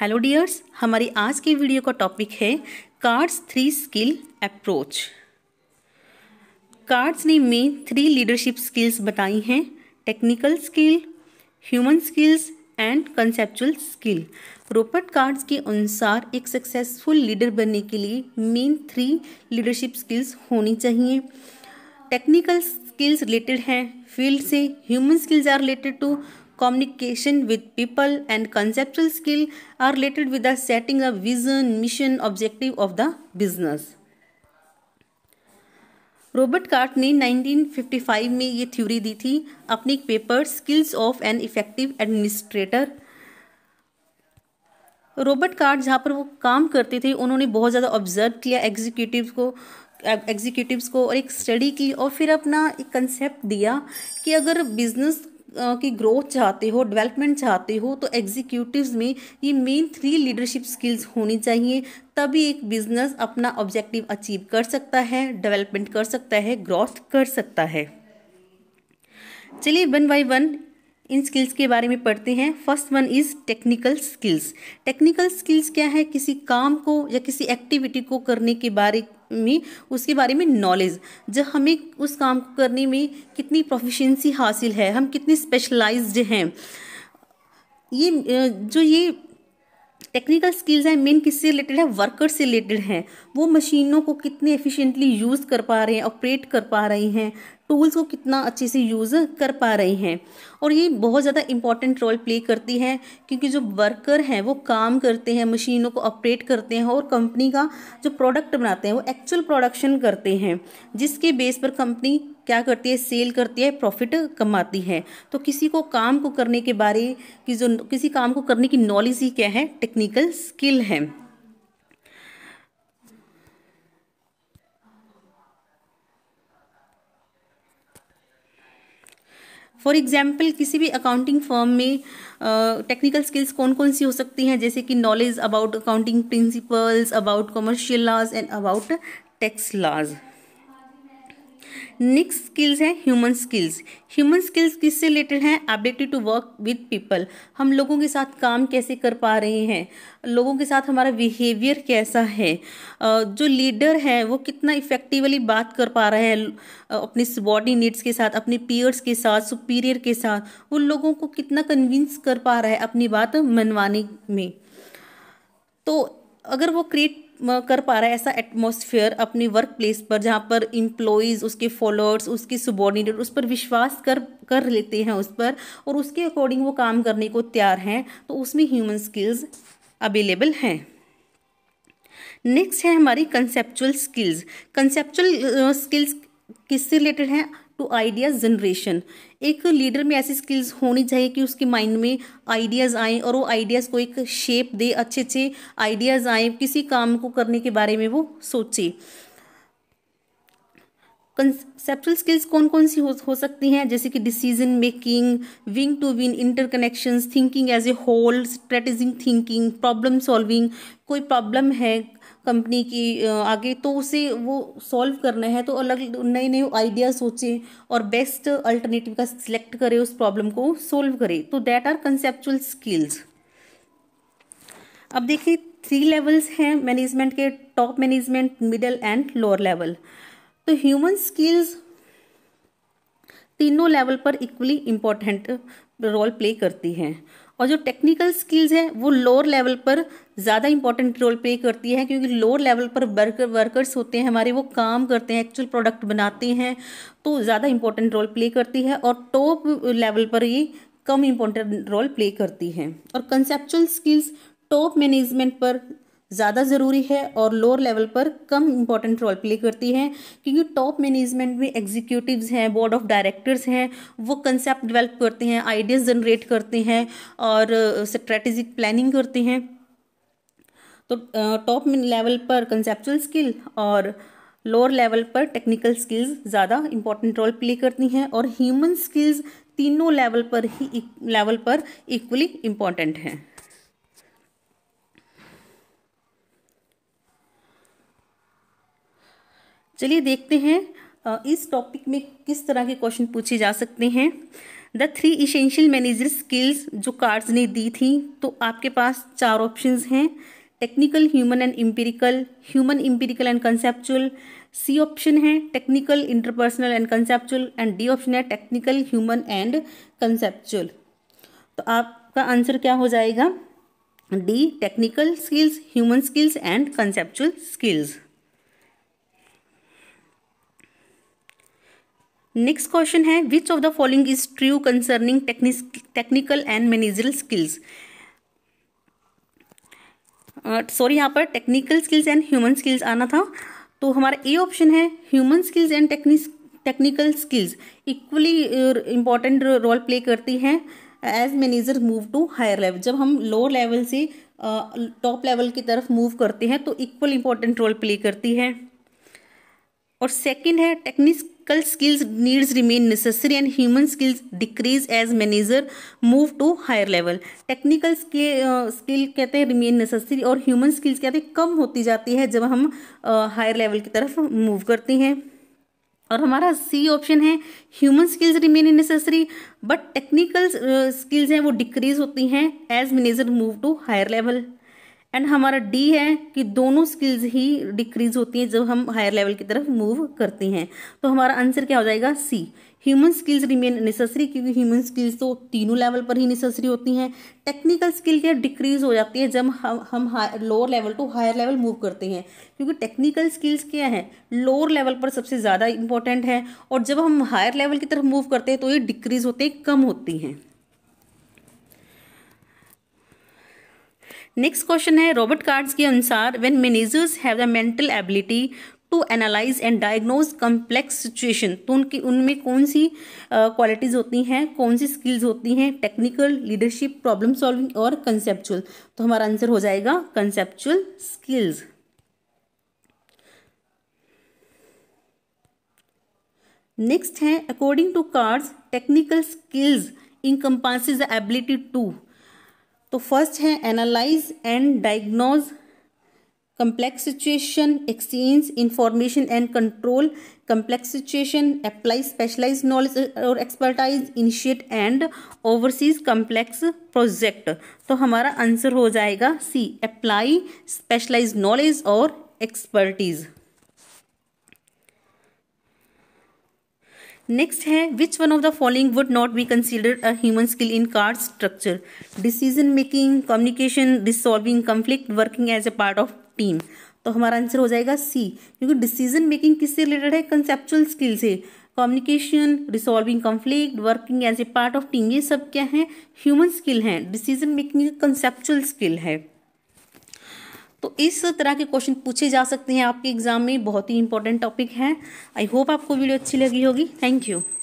hello dears हमारी आज की वीडियो का टॉपिक है Katz three skill approach Katz ने में थ्री लीडरशिप स्किल्स बताई हैं technical skill human skills and conceptual skill Robert Katz के अनुसार एक सक्सेसफुल लीडर बनने के लिए मेन थ्री लीडरशिप स्किल्स होनी चाहिए टेक्निकल स्किल्स रिलेटेड हैं फील्ड से human skills are related to communication with people and conceptual skill are related with the setting a vision mission objective of the business Robert कार्ट ने 1955 में ये theory दी थी अपने एक paper skills of an effective administrator Robert कार्ट जहाँ पर वो काम करते थे उन्होंने बहुत ज़्यादा ऑब्जर्व किया एग्जीक्यूटिव को एग्जीक्यूटिव को और एक स्टडी की और फिर अपना एक कंसेप्ट दिया कि अगर बिजनेस की ग्रोथ चाहते हो डेवलपमेंट चाहते हो तो एग्जीक्यूटिव में ये मेन थ्री लीडरशिप स्किल्स होनी चाहिए तभी एक बिजनेस अपना ऑब्जेक्टिव अचीव कर सकता है डेवलपमेंट कर सकता है ग्रोथ कर सकता है चलिए वन बाई वन इन स्किल्स के बारे में पढ़ते हैं first one is technical skills technical skills क्या है किसी काम को या किसी एक्टिविटी को करने के बारे में उसके बारे में नॉलेज जब हमें उस काम को करने में कितनी प्रोफिशेंसी हासिल है हम कितने स्पेशलाइज्ड हैं ये जो ये टेक्निकल स्किल्स हैं मेन किससे रिलेटेड है वर्कर से रिलेटेड हैं वो मशीनों को कितने एफिशिएंटली यूज़ कर पा रहे हैं ऑपरेट कर पा रहे हैं टूल्स को कितना अच्छे से यूज़ कर पा रहे हैं और ये बहुत ज़्यादा इंपॉर्टेंट रोल प्ले करती है क्योंकि जो वर्कर हैं वो काम करते हैं मशीनों को ऑपरेट करते हैं और कंपनी का जो प्रोडक्ट बनाते हैं वो एक्चुअल प्रोडक्शन करते हैं जिसके बेस पर कंपनी क्या करती है सेल करती है प्रॉफिट कमाती है तो किसी को काम को करने के बारे की जो किसी काम को करने की नॉलेज ही क्या है टेक्निकल स्किल है फॉर एग्जाम्पल किसी भी अकाउंटिंग फर्म में टेक्निकल uh, स्किल्स कौन कौन सी हो सकती हैं जैसे कि knowledge about accounting principles about commercial laws and about tax laws next skills है ह्यूमन स्किल्स ह्यूमन स्किल्स किससे रिलेटेड हैं ability to work with people हम लोगों के साथ काम कैसे कर पा रहे हैं लोगों के साथ हमारा बिहेवियर कैसा है जो लीडर है वो कितना इफेक्टिवली बात कर पा रहा है अपने सबॉर्डिनेट्स के साथ अपने पीयर्स के साथ सुपीरियर के साथ वो लोगों को कितना कन्विंस कर पा रहा है अपनी बात मनवाने में तो अगर वो क्रिएट कर पा रहा है ऐसा एटमोसफियर अपनी वर्क प्लेस पर जहाँ पर इम्प्लॉयज़ उसके फॉलोअर्स उसके सुबॉर्डिनेट उस पर विश्वास कर कर लेते हैं उस पर और उसके अकॉर्डिंग वो काम करने को तैयार हैं तो उसमें ह्यूमन स्किल्स अवेलेबल हैं नेक्स्ट है हमारी कंसेप्चुअल स्किल्स कंसेप्चुअल स्किल्स किससे रिलेटेड हैं टू आइडिया जनरेशन एक लीडर में ऐसी स्किल्स होनी चाहिए कि उसके माइंड में आइडियाज़ आएँ और वो आइडियाज़ को एक शेप दे अच्छे अच्छे आइडियाज़ आएँ किसी काम को करने के बारे में वो सोचे कंसेप्चुअल स्किल्स कौन कौन सी हो, हो सकती हैं जैसे कि decision making wing to win interconnections thinking as a whole strategising thinking problem solving कोई प्रॉब्लम है कंपनी की आगे तो उसे वो सॉल्व करना है तो अलग नए नए आइडिया सोचें और बेस्ट अल्टरनेटिव का सिलेक्ट करें उस प्रॉब्लम को सॉल्व करें तो दैट आर कंसेप्चुअल स्किल्स अब देखिए थ्री लेवल्स हैं मैनेजमेंट के top management middle and lower level तो ह्यूमन स्किल्स तीनों लेवल पर इक्वली इम्पॉर्टेंट रोल प्ले करती हैं और जो टेक्निकल स्किल्स हैं वो लोअर लेवल पर ज़्यादा इंपॉर्टेंट रोल प्ले करती है क्योंकि लोअर लेवल पर वर्कर वर्कर्स होते हैं हमारे वो काम करते हैं एक्चुअल प्रोडक्ट बनाते हैं तो ज़्यादा इंपॉर्टेंट रोल प्ले करती है और टॉप लेवल पर ये कम इम्पोर्टेंट रोल प्ले करती है और कंसेप्चुअल स्किल्स टॉप मैनेजमेंट पर ज़्यादा ज़रूरी है और लोअर लेवल पर कम इम्पॉर्टेंट रोल प्ले करती है क्योंकि टॉप मैनेजमेंट में एग्जीक्यूटिव्स हैं बोर्ड ऑफ डायरेक्टर्स हैं वो कंसेप्ट डेवलप करते हैं आइडियाज़ जनरेट करते हैं और स्ट्रेटेजिक uh, प्लानिंग करते हैं तो टॉप uh, लेवल पर कंसेप्चुअल स्किल और लोअर लेवल पर टेक्निकल स्किल्स ज़्यादा इंपॉर्टेंट रोल प्ले करती हैं और ह्यूमन स्किल्स तीनों लेवल पर ही लेवल पर इक्वली इम्पॉर्टेंट हैं चलिए देखते हैं इस टॉपिक में किस तरह के क्वेश्चन पूछे जा सकते हैं the three essential manager skills जो कार्ड्स ने दी थी तो आपके पास चार ऑप्शंस हैं technical human and empirical human empirical and conceptual C option है technical interpersonal and conceptual and D option है टेक्निकल ह्यूमन एंड कंसेप्चुअल तो आपका आंसर क्या हो जाएगा D technical skills human skills and conceptual skills next question है which of the following is true concerning technical and managerial skills sorry यहाँ पर technical skills and human skills आना था तो हमारा ए ऑप्शन है human skills and technical skills equally important role play करती हैं as manager move to higher level जब हम लोअर लेवल से टॉप uh, लेवल की तरफ मूव करते हैं तो इक्वल इम्पॉर्टेंट रोल प्ले करती है और सेकंड है technique technical skills needs remain necessary and human skills decrease as manager move to higher level technical skill कहते हैं रिमेन नेसेसरी और ह्यूमन स्किल्स कहते हैं कम होती जाती है जब हम हायर uh, लेवल की तरफ मूव करते हैं और हमारा सी ऑप्शन है human skills remain in necessary but technical skills हैं वो डिक्रीज होती हैं as manager move to higher level and हमारा डी है कि दोनों स्किल्स ही डिक्रीज होती हैं जब हम हायर लेवल की तरफ मूव करते हैं तो हमारा आंसर क्या हो जाएगा C human skills remain necessary क्योंकि ह्यूमन स्किल्स तो तीनों लेवल पर ही नेसेसरी होती हैं टेक्निकल स्किल क्या डिक्रीज हो जाती है जब हम हम lower level to higher level move करते हैं क्योंकि टेक्निकल स्किल्स क्या है लोअर लेवल पर सबसे ज़्यादा इंपॉर्टेंट है और जब हम हायर लेवल की तरफ मूव करते हैं तो ये डिक्रीज होते कम होती हैं नेक्स्ट क्वेश्चन है रॉबर्ट कार्ड्स के अनुसार when managers have the mental ability to analyse and diagnose complex situation तो उनकी उनमें कौन सी क्वालिटीज़ uh, होती हैं कौन सी स्किल्स होती हैं टेक्निकल लीडरशिप प्रॉब्लम सॉल्विंग और कंसेप्चुअल तो हमारा आंसर हो जाएगा कंसेप्चुअल स्किल्स नेक्स्ट है according to Katz technical skills encompasses the ability to तो फर्स्ट है analyse and diagnose complex situation exchange information and control complex situation apply specialise knowledge और expertise initiate and oversees complex project तो हमारा answer हो जाएगा C apply specialise knowledge और expertise next है which one of the following would not be considered a human skill in कार्ड structure decision making communication dissolving conflict working as a part of team तो हमारा answer हो जाएगा C क्योंकि decision making किससे related है conceptual skill से communication resolving conflict working as a part of team ये सब क्या है ह्यूमन स्किल है डिसीजन मेकिंग कंसेप्चुअल स्किल है तो इस तरह के क्वेश्चन पूछे जा सकते हैं आपके एग्जाम में बहुत ही इंपॉर्टेंट टॉपिक हैं आई होप आपको वीडियो अच्छी लगी होगी थैंक यू